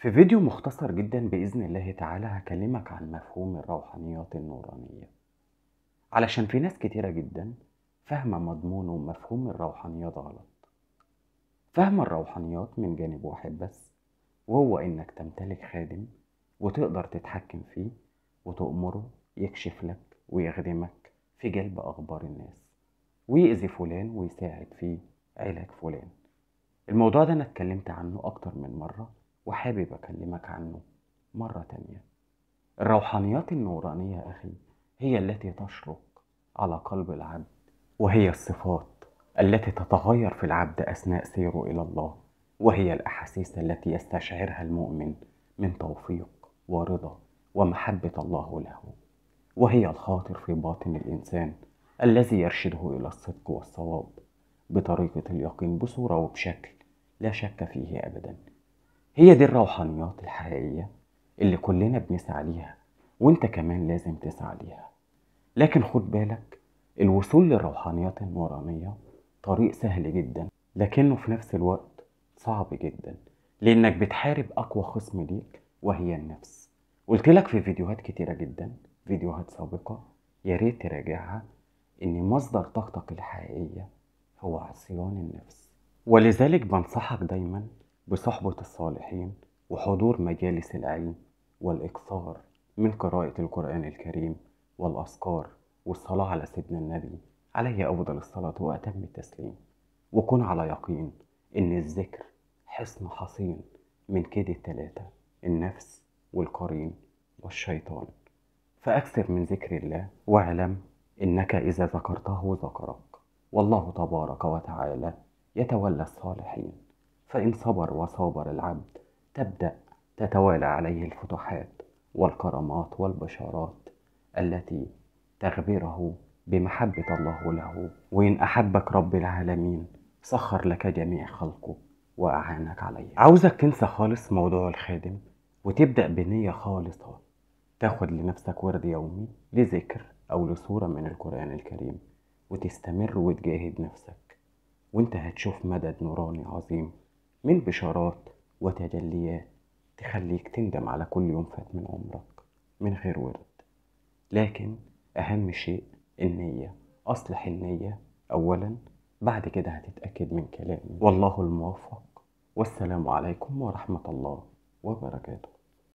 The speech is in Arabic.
في فيديو مختصر جدا بإذن الله تعالى هكلمك عن مفهوم الروحانيات النورانية علشان في ناس كتيرة جدا فاهمة مضمون ومفهوم الروحانيات غلط فاهمة الروحانيات من جانب واحد بس وهو إنك تمتلك خادم وتقدر تتحكم فيه وتأمره يكشف لك ويخدمك في جلب أخبار الناس ويأذي فلان ويساعد في علاج فلان الموضوع ده أنا اتكلمت عنه أكتر من مرة وحابب أكلمك عنه مرة تانية الروحانيات النورانية أخي هي التي تشرق على قلب العبد وهي الصفات التي تتغير في العبد أثناء سيره إلى الله وهي الأحاسيس التي يستشعرها المؤمن من توفيق ورضا ومحبة الله له وهي الخاطر في باطن الإنسان الذي يرشده إلى الصدق والصواب بطريقة اليقين بصورة وبشكل لا شك فيه أبداً هي دي الروحانيات الحقيقية اللي كلنا بنسعى ليها وانت كمان لازم تسعى ليها لكن خد بالك الوصول للروحانيات النورانية طريق سهل جدا لكنه في نفس الوقت صعب جدا لانك بتحارب اقوى خصم ليك وهي النفس قلت لك في فيديوهات كتيرة جدا فيديوهات سابقة يا ريت تراجعها ان مصدر طاقتك الحقيقية هو عصيان النفس ولذلك بنصحك دايما بصحبة الصالحين وحضور مجالس العلم والإكثار من قراءة القرآن الكريم والأذكار والصلاة على سيدنا النبي عليه أفضل الصلاة وأتم التسليم وكن على يقين إن الذكر حصن حصين من كيد التلاتة النفس والقرين والشيطان فأكثر من ذكر الله واعلم إنك إذا ذكرته ذكرك والله تبارك وتعالى يتولى الصالحين فإن صبر وصابر العبد تبدأ تتوالى عليه الفتوحات والكرامات والبشارات التي تخبره بمحبة الله له وإن أحبك رب العالمين سخر لك جميع خلقه وأعانك عليه عاوزك تنسى خالص موضوع الخادم وتبدأ بنية خالصة تاخد لنفسك ورد يومي لذكر أو لصورة من القرآن الكريم وتستمر وتجاهد نفسك وانت هتشوف مدد نوراني عظيم من بشارات وتجليات تخليك تندم على كل يوم فات من عمرك من غير ورد لكن أهم شيء النية أصلح النية أولا بعد كده هتتأكد من كلامي والله الموفق والسلام عليكم ورحمة الله وبركاته